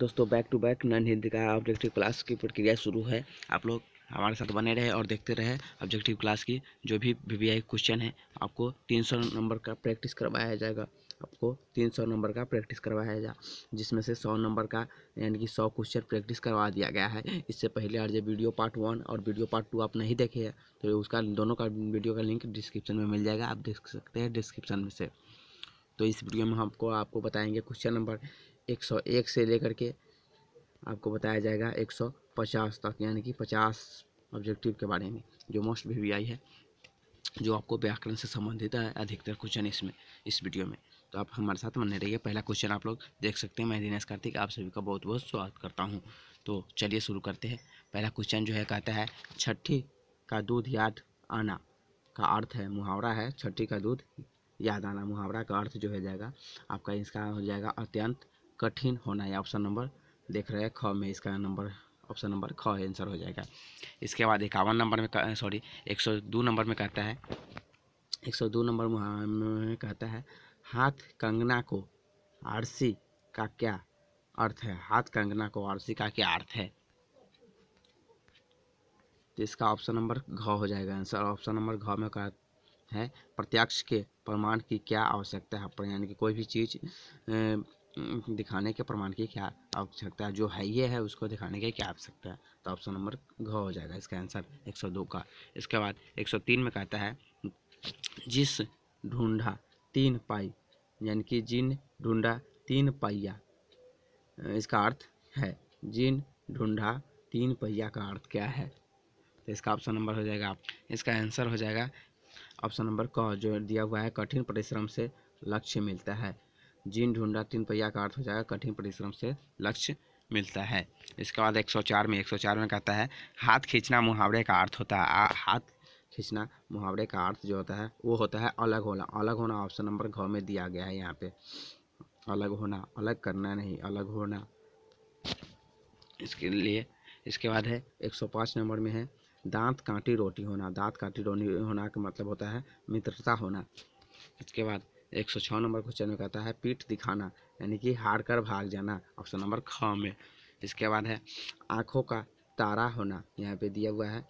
दोस्तों back to back नन हिंदी का ऑब्जेक्टिव क्लास की प्रक्रिया शुरू है आप लोग हमारे साथ बने रहे और देखते रहे ऑब्जेक्टिव क्लास की जो भी वी क्वेश्चन है आपको 300 नंबर का प्रैक्टिस करवाया जाएगा आपको 300 नंबर का प्रैक्टिस करवाया जाएगा जिसमें से 100 नंबर का यानी कि 100 क्वेश्चन प्रैक्टिस करवा दिया गया है इससे पहले आज वीडियो पार्ट वन और वीडियो पार्ट टू आप नहीं देखे हैं तो उसका दोनों का वीडियो का लिंक डिस्क्रिप्शन में मिल जाएगा आप देख सकते हैं डिस्क्रिप्शन में से तो इस वीडियो में हमको आपको बताएंगे क्वेश्चन नंबर एक सौ एक से लेकर के आपको बताया जाएगा एक सौ पचास तक यानी कि पचास ऑब्जेक्टिव के बारे में जो मोस्ट वी आई है जो आपको व्याकरण से संबंधित है अधिकतर क्वेश्चन इसमें इस वीडियो में तो आप हमारे साथ बने रहिए पहला क्वेश्चन आप लोग देख सकते हैं मैं दिनेश कार्तिक आप सभी का बहुत बहुत स्वागत करता हूँ तो चलिए शुरू करते हैं पहला क्वेश्चन जो है कहता है छठी का दूध याद आना का अर्थ है मुहावरा है छठी का दूध याद आना मुहावरा का अर्थ जो हो जाएगा आपका इसका हो जाएगा अत्यंत कठिन होना या ऑप्शन नंबर देख रहे हैं ख में इसका नंबर ऑप्शन नंबर ख आंसर हो जाएगा इसके बाद इक्यावन नंबर में सॉरी एक सौ दो नंबर में कहता है एक सौ दो नंबर में कहता है हाथ कंगना को आरसी का क्या अर्थ है हाथ कंगना को आरसी का क्या अर्थ है तो इसका ऑप्शन नंबर घ हो जाएगा आंसर ऑप्शन नंबर घ में कहा है प्रत्यक्ष के प्रमाण की क्या आवश्यकता है यानी कि कोई भी चीज़ दिखाने के प्रमाण की क्या आवश्यकता है जो है ये है उसको दिखाने की क्या आवश्यकता है तो ऑप्शन नंबर घ हो जाएगा इसका आंसर 102 का इसके बाद 103 में कहता है जिस ढूंढा तीन पाई यानी कि जिन ढूंढा तीन पहिया इसका अर्थ है जिन ढूंढा तीन पहिया का अर्थ क्या है तो इसका ऑप्शन नंबर हो जाएगा इसका आंसर हो जाएगा ऑप्शन नंबर क जो दिया हुआ है कठिन परिश्रम से लक्ष्य मिलता है जिन ढूंढा तीन पहिया का अर्थ हो जाएगा कठिन परिश्रम से लक्ष्य मिलता है इसके बाद 104 में 104 में कहता है हाथ खींचना मुहावरे का अर्थ होता है हाथ खींचना मुहावरे का अर्थ जो होता है वो होता है अलग होना अलग होना ऑप्शन नंबर घ में दिया गया है यहाँ पे अलग होना अलग करना नहीं अलग होना इसके लिए इसके बाद है 105 नंबर में है दांत कांटी रोटी होना दांत कांटी रोटी होना का मतलब होता है मित्रता होना इसके बाद एक सौ छः नंबर क्वेश्चन में कहता है पीठ दिखाना यानी कि हार कर भाग जाना ऑप्शन नंबर ख में इसके बाद है आँखों का तारा होना यहाँ पे दिया हुआ है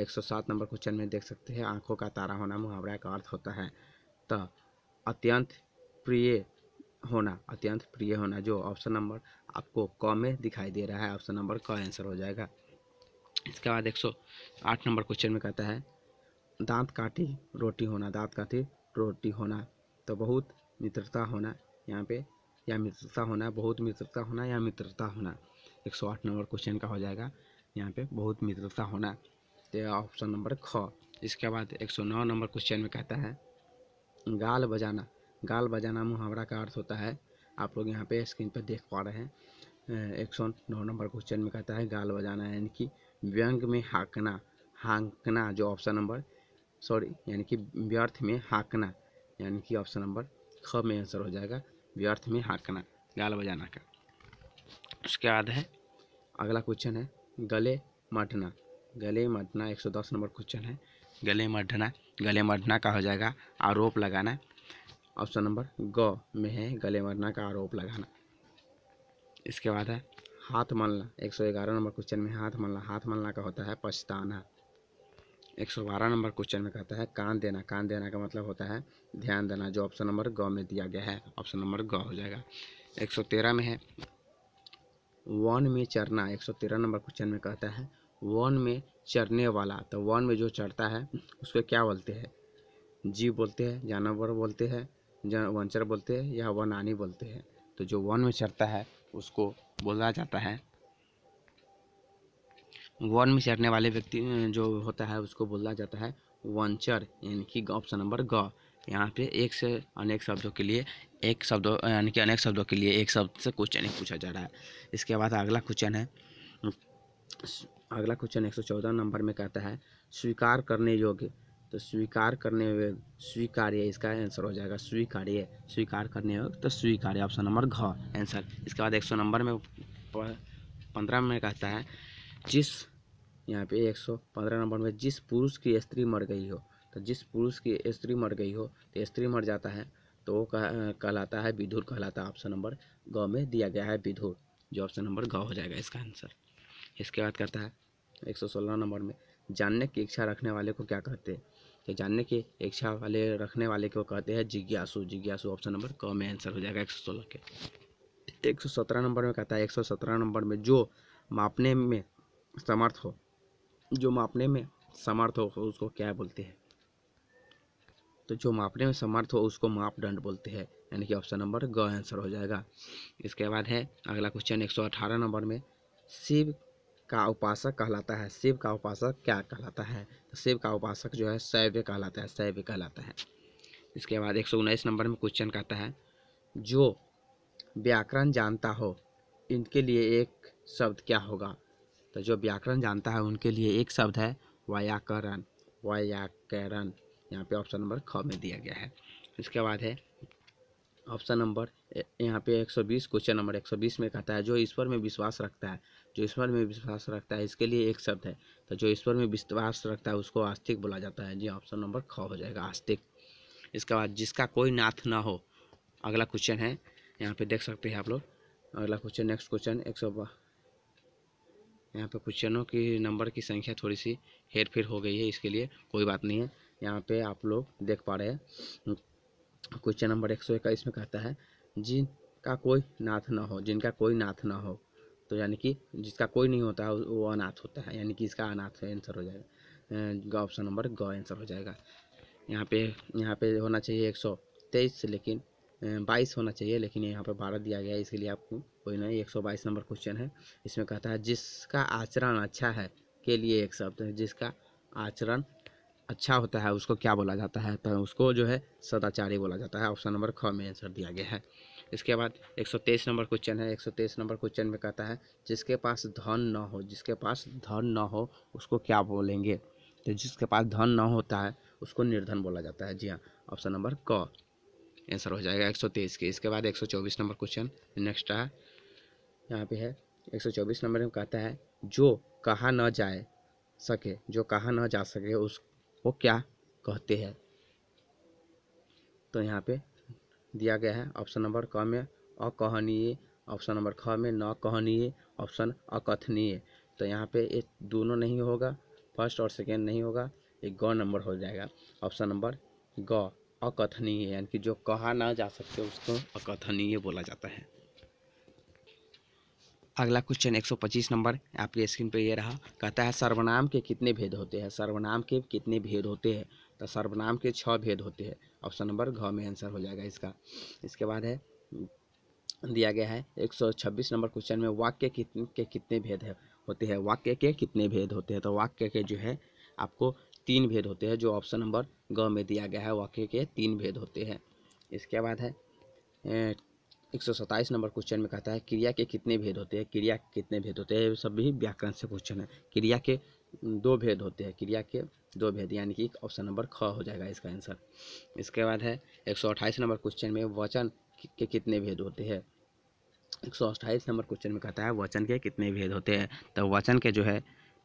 एक सौ सात नंबर क्वेश्चन में देख सकते हैं आँखों का तारा होना मुहावरा का अर्थ होता है तो अत्यंत प्रिय होना अत्यंत प्रिय होना जो ऑप्शन नंबर आपको क में दिखाई दे रहा है ऑप्शन नंबर क आंसर हो जाएगा इसके बाद एक सौ आठ नंबर क्वेश्चन में कहता है दांत काटी रोटी होना दांत काटी रोटी होना तो बहुत मित्रता होना यहाँ पे या मित्रता होना बहुत मित्रता होना या मित्रता होना एक सौ आठ नंबर क्वेश्चन का हो जाएगा यहाँ पे बहुत मित्रता होना तो ऑप्शन नंबर ख इसके बाद एक सौ नौ नंबर क्वेश्चन में कहता है गाल बजाना गाल बजाना मुहावरा का अर्थ होता है आप लोग यहाँ पे स्क्रीन पर देख पा रहे हैं एक सौ नौ नंबर क्वेश्चन में कहता है गाल बजाना यानी कि व्यंग में हाँकना हाँकना जो ऑप्शन नंबर सॉरी यानी कि व्यर्थ में हाँकना यानी कि ऑप्शन नंबर ख में आंसर हो जाएगा व्यर्थ में हाँकना गाल बजाना का उसके बाद है अगला क्वेश्चन है गले मटना गले मटना 110 नंबर क्वेश्चन है गले मटना गले मटना का हो जाएगा आरोप लगाना ऑप्शन नंबर ग में है गले मटना का आरोप लगाना इसके बाद है हाथ मलना एक सौ ग्यारह नंबर क्वेश्चन में हाथ मलना हाथ मलना का होता है पछताना एक सौ बारह नंबर क्वेश्चन में कहता है कान देना कान देना का मतलब होता है ध्यान देना जो ऑप्शन नंबर ग में दिया गया है ऑप्शन नंबर ग हो जाएगा एक सौ तेरह में है वन में चरना एक सौ तेरह नंबर क्वेश्चन में कहता है वन में चरने वाला तो वन में जो चढ़ता है उसको क्या बोलते हैं जीव बोलते हैं जानवर बोलते हैं जन वंचर बोलते हैं या वनानी बोलते हैं तो जो वन में चढ़ता है उसको बोला जाता है वन में चढ़ने वाले व्यक्ति जो होता है उसको बोला जाता है वंचर यानी कि ऑप्शन नंबर ग यहाँ पे एक से अनेक शब्दों के लिए एक शब्दों यानी कि अनेक शब्दों के लिए एक शब्द से क्वेश्चन ही पूछा जा रहा है इसके बाद अगला क्वेश्चन है अगला क्वेश्चन एक सौ चौदह नंबर में कहता है स्वीकार करने योग्य तो स्वीकार करने हुए स्वीकार्य इसका आंसर हो जाएगा स्वीकार्य स्वीकार करने में तो स्वीकार्य ऑप्शन नंबर घ आंसर इसके बाद एक सौ नंबर में पंद्रह में कहता है जिस यहाँ पे एक सौ पंद्रह नंबर में जिस पुरुष की स्त्री मर गई हो तो जिस पुरुष की स्त्री मर गई हो तो स्त्री मर जाता है तो वो कहलाता है विधुर कहलाता है ऑप्शन नंबर ग में दिया गया है विधुर जो ऑप्शन नंबर ग हो जाएगा इसका आंसर इसके बाद कहता है एक सौ सोलह नंबर में जानने की इच्छा रखने वाले को क्या कहते हैं तो जानने की इच्छा वाले रखने वाले को कहते हैं जिज्ञासु जिज्ञासु ऑप्शन नंबर क में आंसर हो जाएगा एक सौ सोलह के एक सौ सत्रह नंबर में कहता है एक सौ सत्रह नंबर में जो मापने में समर्थ हो जो मापने में समर्थ हो उसको क्या बोलते हैं तो जो मापने में समर्थ हो उसको मापदंड बोलते हैं यानी कि ऑप्शन नंबर ग आंसर हो जाएगा इसके बाद है अगला क्वेश्चन अठारह नंबर में शिव का उपासक कहलाता है शिव का उपासक क्या कहलाता है तो शिव का उपासक जो है शैव्य कहलाता है शैव्य कहलाता है इसके बाद एक सौ उन्नीस नंबर में क्वेश्चन कहता है जो व्याकरण जानता हो इनके लिए एक शब्द क्या होगा तो जो व्याकरण जानता है उनके लिए एक शब्द है व्याकरण व्याकरण यहाँ पे ऑप्शन नंबर ख में दिया गया है इसके बाद है ऑप्शन नंबर यहाँ पे 120 क्वेश्चन नंबर 120 में कहता है जो ईश्वर में विश्वास रखता है जो ईश्वर में विश्वास रखता है इसके लिए एक शब्द है तो जो ईश्वर में विश्वास रखता है उसको आस्तिक बोला जाता है जी ऑप्शन नंबर ख हो जाएगा आस्तिक इसके बाद जिसका कोई नाथ ना हो अगला क्वेश्चन है यहाँ पे देख सकते हैं आप लोग अगला क्वेश्चन नेक्स्ट क्वेश्चन एक सौ यहाँ पे क्वेश्चनों की नंबर की संख्या थोड़ी सी हेर फेर हो गई है इसके लिए कोई बात नहीं है यहाँ पे आप लोग देख पा रहे हैं क्वेश्चन नंबर एक सौ इक्कीस में कहता है जिनका कोई नाथ ना हो जिनका कोई नाथ ना हो तो यानी कि जिसका कोई नहीं होता है वो अनाथ होता है यानी कि इसका अनाथ आंसर हो जाएगा ऑप्शन नंबर ग आंसर हो जाएगा यहाँ पे यहाँ पे होना चाहिए एक सौ तेईस लेकिन बाईस होना चाहिए लेकिन यहाँ पर बारह दिया गया है इसके लिए आपको कोई नहीं एक सौ बाईस नंबर क्वेश्चन है इसमें कहता है जिसका आचरण अच्छा है के लिए एक शब्द है जिसका आचरण अच्छा होता है उसको क्या बोला जाता है तो उसको जो है सदाचारी बोला जाता है ऑप्शन नंबर ख में आंसर दिया गया है इसके बाद 123 नंबर क्वेश्चन है 123 नंबर क्वेश्चन में कहता है जिसके पास धन न हो जिसके पास धन न हो उसको क्या बोलेंगे तो जिसके पास धन न होता है उसको निर्धन बोला जाता है जी हाँ ऑप्शन नंबर क आंसर हो जाएगा एक के इसके बाद एक नंबर क्वेश्चन नेक्स्ट है यहाँ पे है एक नंबर में कहता है जो कहा न जाए सके जो कहा न जा सके उस को क्या कहते हैं तो यहाँ पे दिया गया है ऑप्शन नंबर क में अकहनीय ऑप्शन नंबर ख में न कहनीय ऑप्शन अकथनीय तो यहाँ पे ये दोनों नहीं होगा फर्स्ट और सेकेंड नहीं होगा ये ग नंबर हो जाएगा ऑप्शन नंबर ग अकथनीय यानी कि जो कहा ना जा सकते उसको अकथनीय बोला जाता है अगला क्वेश्चन 125 नंबर आपकी स्क्रीन पे ये रहा कहता है सर्वनाम के कितने भेद होते हैं सर्वनाम के कितने भेद होते हैं तो सर्वनाम के छः भेद होते हैं ऑप्शन नंबर घ में आंसर हो जाएगा इसका इसके बाद है दिया गया है 126 नंबर क्वेश्चन में वाक्य कितने के कितने भेद है होते हैं वाक्य के कितने भेद होते हैं तो वाक्य के जो है आपको तीन भेद होते हैं जो ऑप्शन नंबर ग में दिया गया है वाक्य के तीन भेद होते हैं इसके बाद है एक सौ सत्ताईस नंबर क्वेश्चन में कहता है क्रिया के कितने भेद होते हैं क्रिया के कितने भेद होते हैं सब भी व्याकरण से क्वेश्चन है क्रिया के दो भेद होते हैं क्रिया के दो भेद यानी कि ऑप्शन नंबर ख हो जाएगा इसका आंसर इसके बाद है एक सौ अट्ठाईस नंबर क्वेश्चन में वचन के कितने भेद होते हैं एक सौ अट्ठाईस नंबर क्वेश्चन में कहता है वचन के कितने भेद होते हैं तो वचन के जो है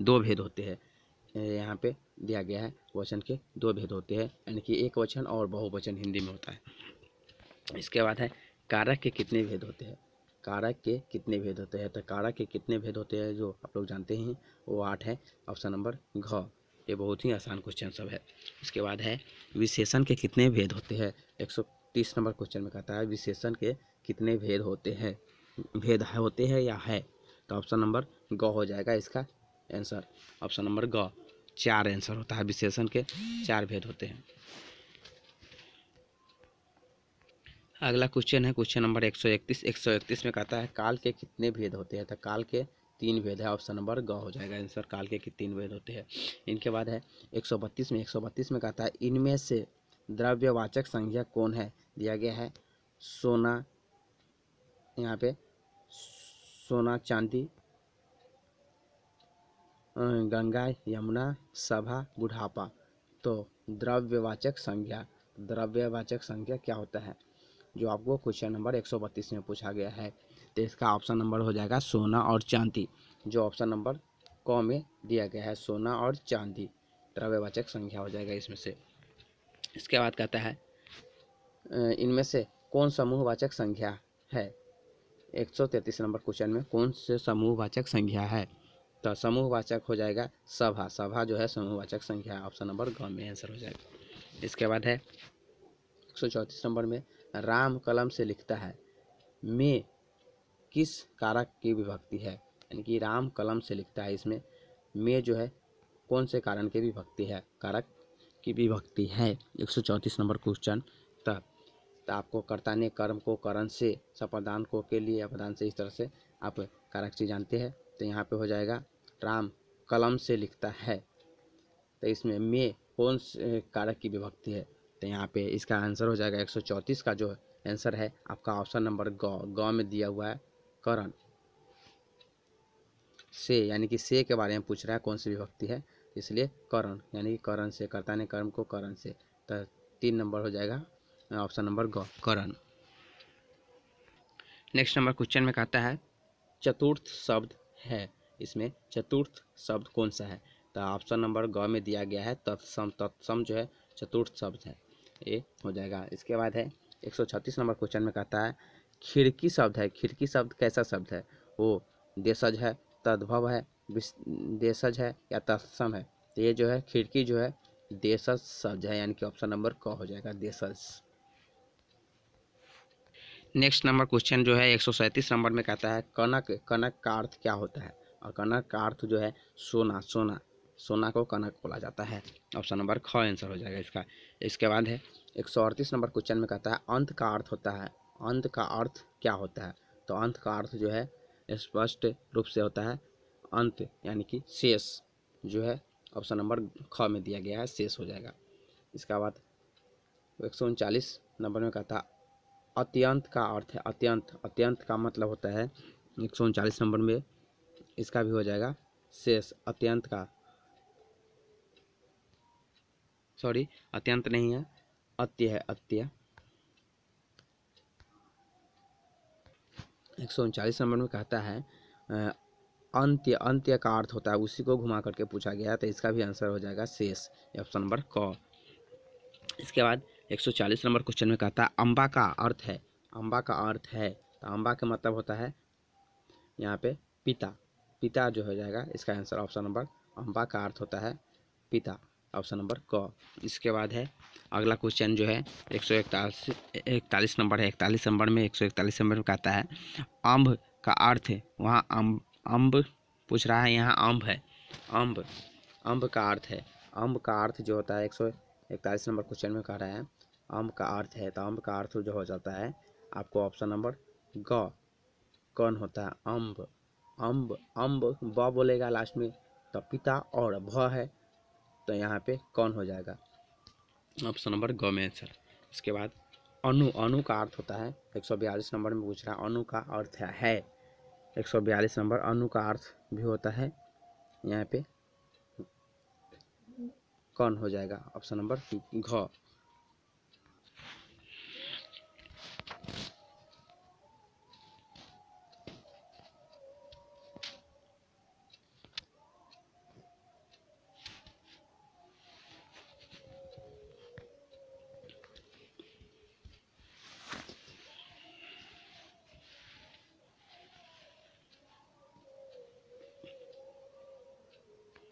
दो भेद होते हैं यहाँ पे दिया गया है वचन के दो भेद होते हैं यानी कि एक वचन और बहुवचन हिंदी में होता है इसके बाद है कारक के कितने भेद होते हैं कारक के कितने भेद होते हैं तो कारक के कितने भेद होते हैं जो आप लोग जानते हैं वो आठ है ऑप्शन नंबर घ ये बहुत ही आसान क्वेश्चन सब है उसके बाद है विशेषण के कितने भेद होते हैं एक सौ तीस नंबर क्वेश्चन में कहता है विशेषण के कितने भेद होते हैं भेद है होते हैं या है तो ऑप्शन नंबर ग हो जाएगा इसका आंसर ऑप्शन नंबर ग चार आंसर होता है विशेषण के चार भेद होते हैं अगला क्वेश्चन है क्वेश्चन नंबर एक सौ इकतीस एक सौ इकतीस में कहता है काल के कितने भेद होते हैं तो काल के तीन भेद है ऑप्शन नंबर ग हो जाएगा आंसर काल के तीन भेद होते हैं इनके बाद है एक सौ बत्तीस में एक सौ बत्तीस में कहता है इनमें से द्रव्यवाचक संज्ञा कौन है दिया गया है सोना यहाँ पे सोना चांदी गंगा यमुना सभा बुढ़ापा तो द्रव्यवाचक संज्ञा द्रव्यवाचक संज्ञा क्या होता है जो आपको क्वेश्चन नंबर एक सौ बत्तीस में पूछा गया है तो इसका ऑप्शन नंबर हो जाएगा सोना और चांदी जो ऑप्शन नंबर क में दिया गया है सोना और चांदी द्रव्यवाचक संख्या हो जाएगा इसमें से इसके बाद कहता है इनमें से कौन समूहवाचक संख्या है एक सौ तैंतीस नंबर क्वेश्चन में कौन से समूहवाचक संख्या है तो समूहवाचक हो जाएगा सभा सभा जो है समूहवाचक संख्या ऑप्शन नंबर ग में आंसर हो जाएगा इसके बाद है एक सौ चौंतीस नंबर में राम कलम से लिखता है मे किस कारक की विभक्ति है यानी कि राम कलम से लिखता है इसमें मे जो है कौन से कारण की विभक्ति है कारक की विभक्ति है एक सौ चौंतीस नंबर क्वेश्चन तब तो आपको कर्ता ने कर्म को करण से सपदान को के लिए अपदान से इस तरह से आप कारक चीज जानते हैं तो यहाँ पे हो जाएगा राम कलम से लिखता है तो इसमें मे कौन से कारक की विभक्ति है तो यहाँ पे इसका आंसर हो जाएगा एक का जो आंसर है आपका ऑप्शन नंबर गौ गौ में दिया हुआ है करण से यानी कि से के बारे में पूछ रहा है कौन सी विभक्ति है इसलिए करण यानी कि करण से कर्ता ने कर्म को करण से तो तीन नंबर हो जाएगा ऑप्शन नंबर गौ करण नेक्स्ट नंबर क्वेश्चन में कहता है चतुर्थ शब्द है इसमें चतुर्थ शब्द कौन सा है तो ऑप्शन नंबर ग में दिया गया है तत्सम तत्सम जो है चतुर्थ शब्द है ये हो जाएगा इसके बाद है एक सौ छत्तीस नंबर क्वेश्चन में कहता है खिड़की शब्द है खिड़की शब्द कैसा शब्द है वो देशज है तद्भव है देशज है या तत्सम है तो ये जो है खिड़की जो है देशज शब्द है यानी कि ऑप्शन नंबर क हो जाएगा देशज नेक्स्ट नंबर क्वेश्चन जो है एक सौ नंबर में कहता है कनक कनक का अर्थ क्या होता है और कनक का अर्थ जो है सोना सोना सोना को कनक बोला जाता है ऑप्शन नंबर ख आंसर हो जाएगा इसका इसके बाद है एक सौ अड़तीस नंबर क्वेश्चन में कहता है अंत का अर्थ होता है अंत का अर्थ क्या होता है तो अंत का अर्थ जो है स्पष्ट रूप से होता है अंत यानी कि शेष जो है ऑप्शन नंबर ख में दिया गया है शेष हो जाएगा इसका बाद एक सौ उनचालीस नंबर में कहता है अत्यंत का अर्थ है अत्यंत अत्यंत का मतलब होता है एक सौ उनचालीस नंबर में इसका भी हो जाएगा शेष अत्यंत का सॉरी अत्यंत नहीं है अत्य है अत्य एक सौ उनचालीस नंबर में कहता है अंत्य अंत्य का अर्थ होता है उसी को घुमा करके पूछा गया है तो इसका भी आंसर हो जाएगा शेष ऑप्शन नंबर क इसके बाद 140 नंबर क्वेश्चन में कहता है अम्बा का अर्थ है अम्बा का अर्थ है तो अम्बा का मतलब होता है यहाँ पे पिता पिता जो हो जाएगा इसका आंसर ऑप्शन नंबर अम्बा का अर्थ होता है पिता ऑप्शन नंबर क इसके बाद है अगला क्वेश्चन जो है एक सौ इकतालीस इकतालीस नंबर है इकतालीस नंबर में एक सौ इकतालीस नंबर में कहता है अम्ब का अर्थ वहाँ अम्ब अम्ब पूछ रहा है यहाँ अम्ब है अम्ब अम्ब का अर्थ है अम्ब का अर्थ जो होता है एक सौ इकतालीस नंबर क्वेश्चन में कह रहा है अम्ब का अर्थ है तो अम्ब का अर्थ जो हो जाता है आपको ऑप्शन नंबर ग कौन होता है अम्ब अम्ब अम्ब ब बोलेगा लास्ट में तो पिता और भ है तो यहाँ पे कौन हो जाएगा ऑप्शन नंबर ग में आंसर इसके बाद अनु अनु का अर्थ होता है एक सौ बयालीस नंबर में पूछ रहा है अनु का अर्थ है एक सौ बयालीस नंबर अनु का अर्थ भी होता है यहाँ पे कौन हो जाएगा ऑप्शन नंबर घ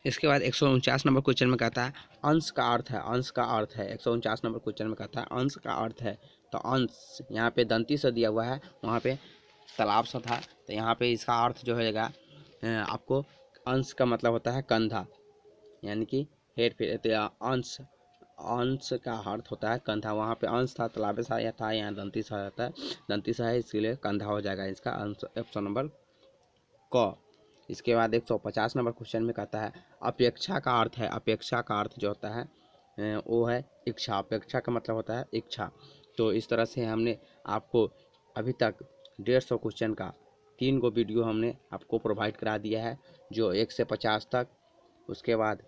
इसके बाद एक नंबर क्वेश्चन में कहता है अंश का अर्थ है अंश का अर्थ है एक नंबर क्वेश्चन में कहता है अंश का अर्थ है तो अंश यहाँ पे दंती से दिया हुआ है वहाँ पे तालाब सा था तो यहाँ पे इसका अर्थ जो होगा आपको अंश का मतलब होता है कंधा यानी कि हेर फिर तो अंश अंश का अर्थ होता है कंधा वहाँ पे अंश था तालाब सा या था यहाँ दंती सा रहता है दंती सा है इसके लिए कंधा हो जाएगा इसका अंश ऑप्शन नंबर क इसके बाद एक सौ पचास नंबर क्वेश्चन में कहता है अपेक्षा का अर्थ है अपेक्षा का अर्थ जो होता है वो है इच्छा अपेक्षा का मतलब होता है इच्छा तो इस तरह से हमने आपको अभी तक डेढ़ सौ क्वेश्चन का तीन गो वीडियो हमने आपको प्रोवाइड करा दिया है जो एक से पचास तक उसके बाद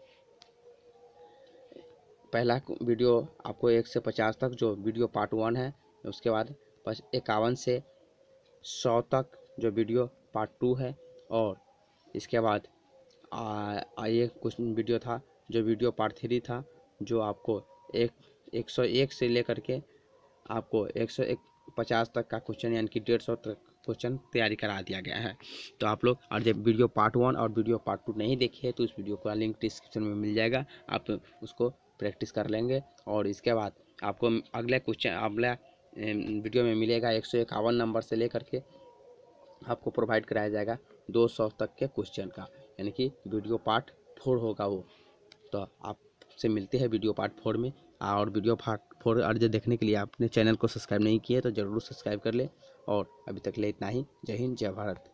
पहला वीडियो आपको एक से पचास तक जो वीडियो पार्ट वन है उसके बाद इक्यावन से सौ तक जो वीडियो पार्ट टू है और इसके बाद ये कुछ वीडियो था जो वीडियो पार्ट थ्री था जो आपको एक एक सौ एक से लेकर के आपको एक सौ एक पचास तक का क्वेश्चन यानी कि डेढ़ सौ तक क्वेश्चन तैयारी करा दिया गया है तो आप लोग और जब वीडियो पार्ट वन और वीडियो पार्ट टू नहीं देखे तो उस वीडियो का लिंक डिस्क्रिप्शन में मिल जाएगा आप तो उसको प्रैक्टिस कर लेंगे और इसके बाद आपको अगले क्वेश्चन अगला वीडियो में मिलेगा एक सौ इक्यावन नंबर से लेकर के आपको प्रोवाइड कराया जाएगा दो सौ तक के क्वेश्चन का यानी कि वीडियो पार्ट फोर होगा वो तो आपसे मिलते हैं वीडियो पार्ट फोर में और वीडियो पार्ट फोर और जो देखने के लिए आपने चैनल को सब्सक्राइब नहीं किया तो ज़रूर सब्सक्राइब कर लें और अभी तक ले इतना ही जय हिंद जय भारत